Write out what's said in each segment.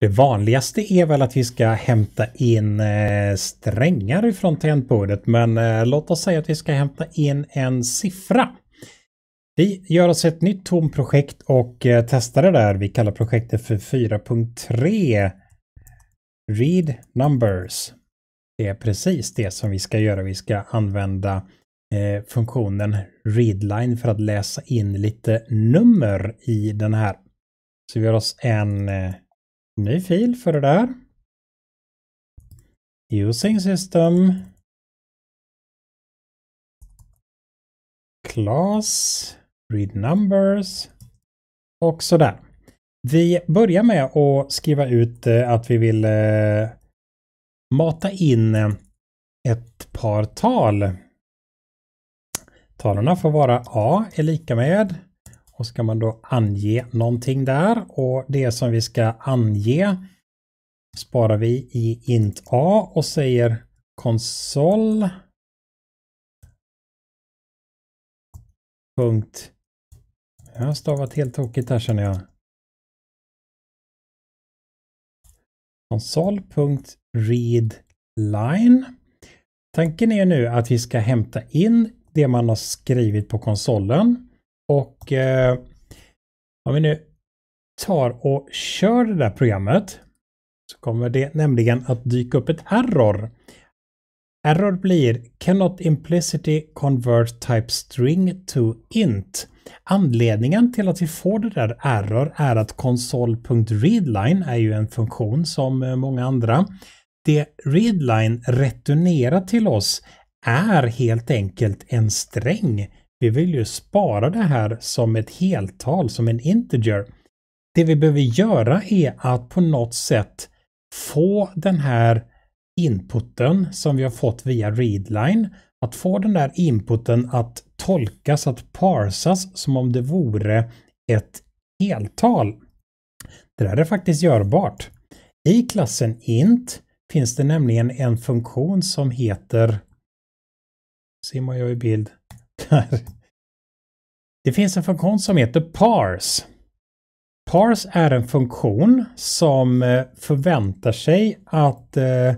Det vanligaste är väl att vi ska hämta in eh, strängar ifrån tangentbordet men eh, låt oss säga att vi ska hämta in en siffra. Vi gör oss ett nytt tomprojekt och eh, testar det där. Vi kallar projektet för 4.3 Read Numbers. Det är precis det som vi ska göra. Vi ska använda funktionen readline för att läsa in lite nummer i den här. Så vi gör oss en ny fil för det där. Using system. Class. Read numbers. Och sådär. Vi börjar med att skriva ut eh, att vi vill eh, mata in eh, ett par tal. Talarna får vara A är lika med och ska man då ange någonting där och det som vi ska ange sparar vi i int a och säger konsol punkt jag har stavat helt tokigt här känner jag. Konsol.readline. Tanken är nu att vi ska hämta in det man har skrivit på konsolen och eh, om vi nu tar och kör det där programmet så kommer det nämligen att dyka upp ett error. Error blir Cannot implicitly convert type string to int. Anledningen till att vi får det där error är att konsol.readline är ju en funktion som eh, många andra. Det readline returnerar till oss är helt enkelt en sträng. Vi vill ju spara det här som ett heltal, som en integer. Det vi behöver göra är att på något sätt få den här inputen som vi har fått via readline, att få den där inputen att tolkas, att parsas som om det vore ett heltal. Det där är faktiskt görbart. I klassen int finns det nämligen en funktion som heter, simmar jag i bild, där. Det finns en funktion som heter pars. Pars är en funktion som eh, förväntar sig att eh,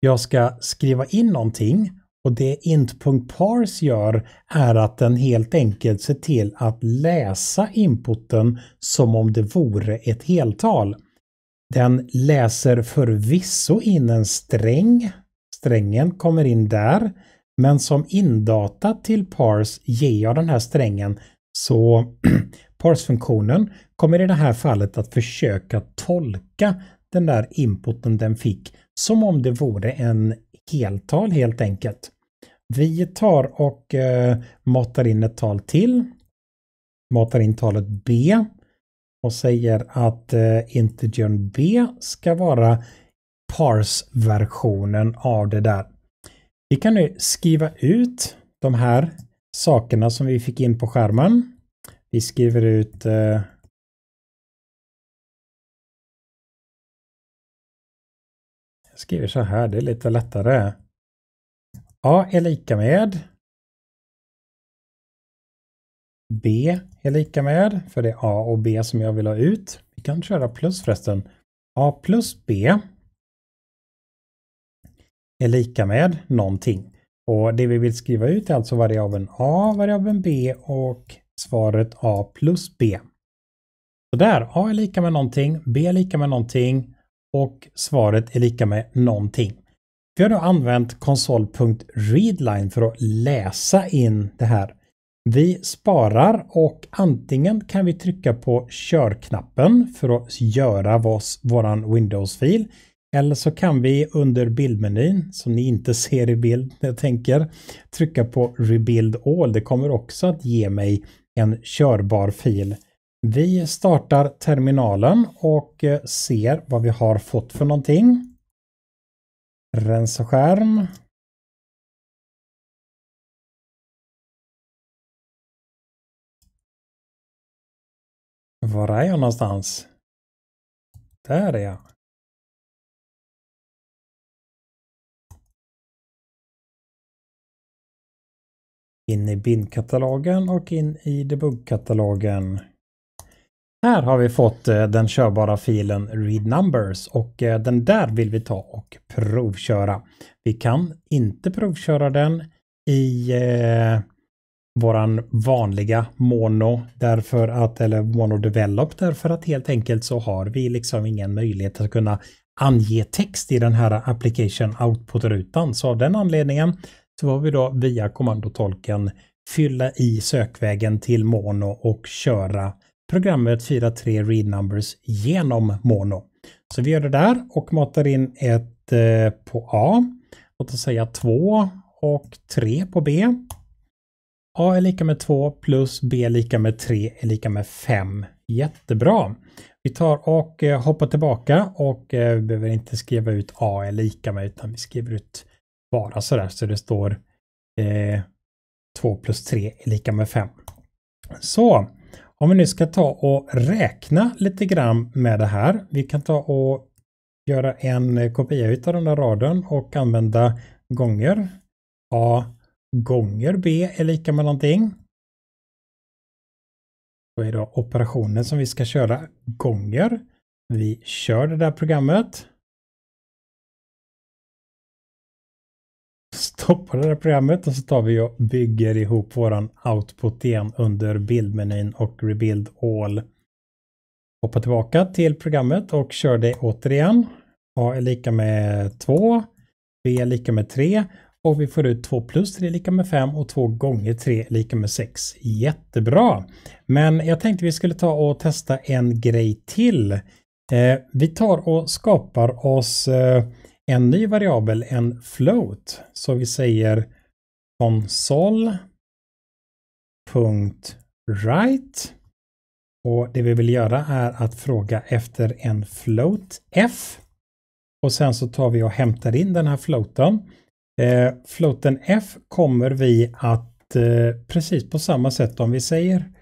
jag ska skriva in någonting och det int.pars gör är att den helt enkelt ser till att läsa inputen som om det vore ett heltal. Den läser förvisso in en sträng. Strängen kommer in där. Men som indata till pars ger jag den här strängen så parsfunktionen kommer i det här fallet att försöka tolka den där inputen den fick som om det vore en heltal helt enkelt. Vi tar och eh, matar in ett tal till, matar in talet B och säger att eh, integern B ska vara parsversionen av det där vi kan nu skriva ut de här sakerna som vi fick in på skärmen. Vi skriver ut eh, Jag skriver så här, det är lite lättare. A är lika med B är lika med, för det är A och B som jag vill ha ut. Vi kan köra plus förresten. A plus B är lika med någonting. Och det vi vill skriva ut är alltså variabeln a, variabeln b och svaret a plus b. Så där, a är lika med någonting, b är lika med någonting och svaret är lika med någonting. Vi har då använt konsol.readline för att läsa in det här. Vi sparar och antingen kan vi trycka på körknappen för att göra vår Windows-fil eller så kan vi under bildmenyn, som ni inte ser i bild jag tänker, trycka på Rebuild All. Det kommer också att ge mig en körbar fil. Vi startar terminalen och eh, ser vad vi har fått för någonting. Rensa skärm. Var är jag någonstans? Där är jag. in i bindkatalogen och in i debug Här har vi fått eh, den körbara filen read numbers och eh, den där vill vi ta och provköra. Vi kan inte provköra den i eh, våran vanliga mono därför att eller mono develop därför att helt enkelt så har vi liksom ingen möjlighet att kunna ange text i den här application output rutan så av den anledningen så var vi då via kommandotolken fylla i sökvägen till mono och köra programmet 43 read numbers genom mono. Så vi gör det där och matar in ett eh, på A. Låt oss säga 2 och 3 på B. A är lika med 2 plus B är lika med 3 är lika med 5. Jättebra. Vi tar och eh, hoppar tillbaka och eh, behöver inte skriva ut A är lika med utan vi skriver ut bara sådär så det står eh, 2 plus 3 är lika med 5. Så om vi nu ska ta och räkna lite grann med det här. Vi kan ta och göra en kopia utav den där raden och använda gånger. A gånger B är lika med någonting. Då är det operationen som vi ska köra gånger. Vi kör det där programmet. stoppar det här programmet och så tar vi och bygger ihop våran output igen under bildmenyn och rebuild all. Hoppa tillbaka till programmet och kör det återigen. A är lika med 2, B är lika med 3 och vi får ut 2 plus 3 lika med 5 och 2 gånger 3 lika med 6. Jättebra! Men jag tänkte vi skulle ta och testa en grej till. Eh, vi tar och skapar oss eh, en ny variabel, en float. Så vi säger konsol.write och det vi vill göra är att fråga efter en float f och sen så tar vi och hämtar in den här floaten. Eh, floaten f kommer vi att eh, precis på samma sätt om vi säger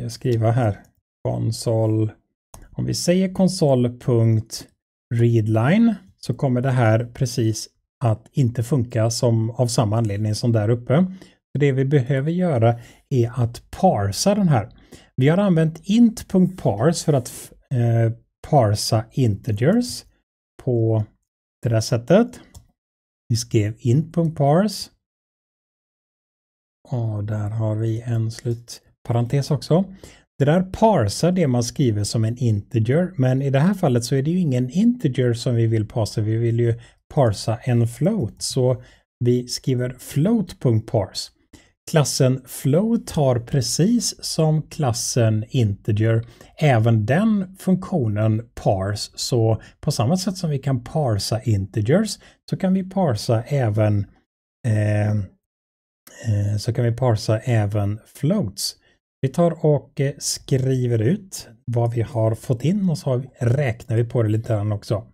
jag skriver här konsol om vi säger konsol.write readline så kommer det här precis att inte funka som av samma anledning som där uppe. det vi behöver göra är att parsa den här. Vi har använt int.pars för att eh, parsa integers på det där sättet. Vi skrev int.pars. Och där har vi en slutparentes också. Det där parsar det man skriver som en integer, men i det här fallet så är det ju ingen integer som vi vill parsa, vi vill ju parsa en float. Så vi skriver float.parse. Klassen float har precis som klassen integer även den funktionen parse. Så på samma sätt som vi kan parsa integers så kan vi parsa även eh, eh så kan vi parsa även floats. Vi tar och eh, skriver ut vad vi har fått in och så räknar vi på det lite grann också.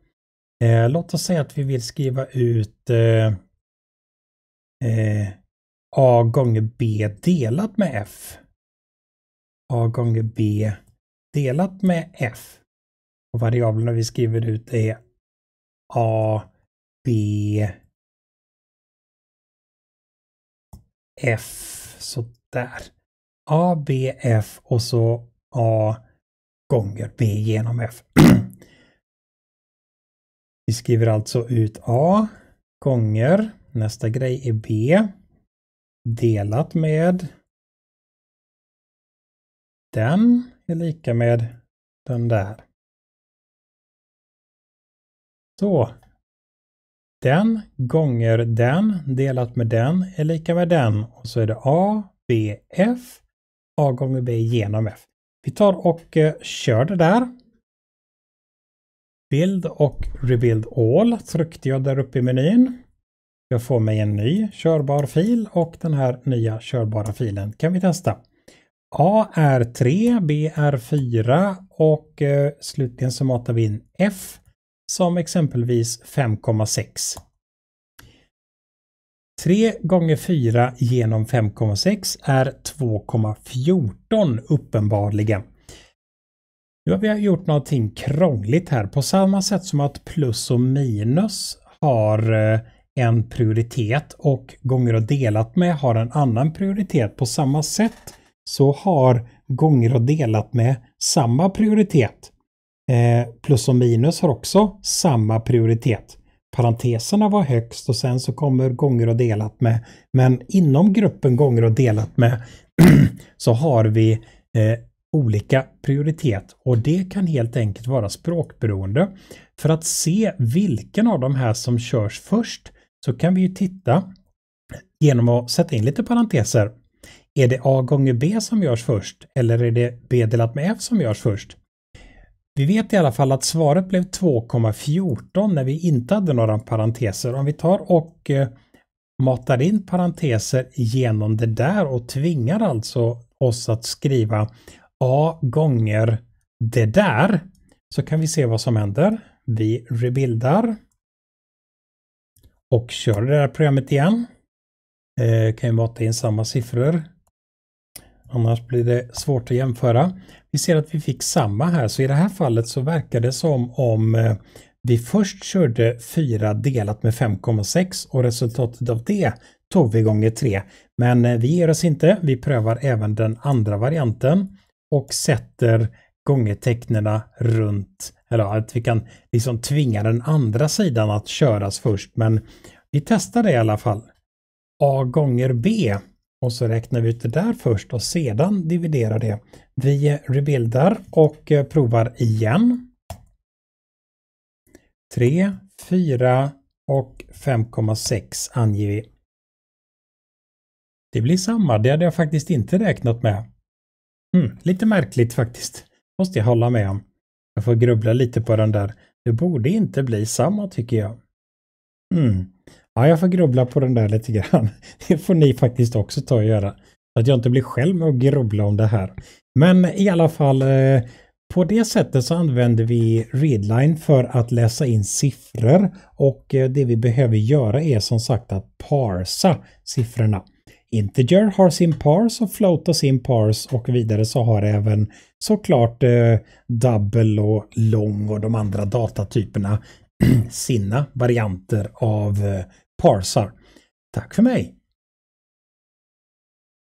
Eh, låt oss säga att vi vill skriva ut eh, A gånger B delat med F. A gånger B delat med F. Och variablerna vi skriver ut är A, B, F, sådär. A, B, F och så A gånger B genom F. Vi skriver alltså ut A gånger, nästa grej är B, delat med den är lika med den där. Så. Den gånger den delat med den är lika med den och så är det A, B, F A gånger B genom F. Vi tar och eh, kör det där. Build och Rebuild All tryckte jag där uppe i menyn. Jag får mig en ny körbar fil och den här nya körbara filen kan vi testa. A är 3, B är 4 och eh, slutligen så matar vi in F som exempelvis 5,6. 3 gånger 4 genom 5,6 är 2,14 uppenbarligen. Nu har vi gjort någonting krångligt här. På samma sätt som att plus och minus har eh, en prioritet och gånger och delat med har en annan prioritet. På samma sätt så har gånger och delat med samma prioritet. Eh, plus och minus har också samma prioritet parenteserna var högst och sen så kommer gånger och delat med. Men inom gruppen gånger och delat med så har vi eh, olika prioritet och det kan helt enkelt vara språkberoende. För att se vilken av de här som körs först så kan vi ju titta genom att sätta in lite parenteser. Är det A gånger B som görs först eller är det B delat med F som görs först? Vi vet i alla fall att svaret blev 2,14 när vi inte hade några parenteser. Om vi tar och eh, matar in parenteser genom det där och tvingar alltså oss att skriva a gånger det där så kan vi se vad som händer. Vi rebildar och kör det här programmet igen. Eh, kan ju mata in samma siffror. Annars blir det svårt att jämföra. Vi ser att vi fick samma här, så i det här fallet så verkar det som om eh, vi först körde 4 delat med 5,6 och resultatet av det tog vi gånger 3. Men eh, vi ger oss inte. Vi prövar även den andra varianten och sätter gångertecknena runt, eller att vi kan liksom tvinga den andra sidan att köras först. Men vi testar det i alla fall. A gånger B och så räknar vi ut det där först och sedan dividerar det. Vi rebuildar och eh, provar igen. 3, 4 och 5,6 anger vi. Det blir samma, det hade jag faktiskt inte räknat med. Mm, lite märkligt faktiskt, måste jag hålla med om. Jag får grubbla lite på den där. Det borde inte bli samma tycker jag. Mm. Ja, jag får grubbla på den där lite grann. Det får ni faktiskt också ta och göra. Så att jag inte blir själv med att grubbla om det här. Men i alla fall, eh, på det sättet så använder vi readline för att läsa in siffror och eh, det vi behöver göra är som sagt att parsa siffrorna. Integer har sin pars och float har sin pars och vidare så har även såklart eh, double och long och de andra datatyperna sina varianter av eh, parsar. Tack för mig!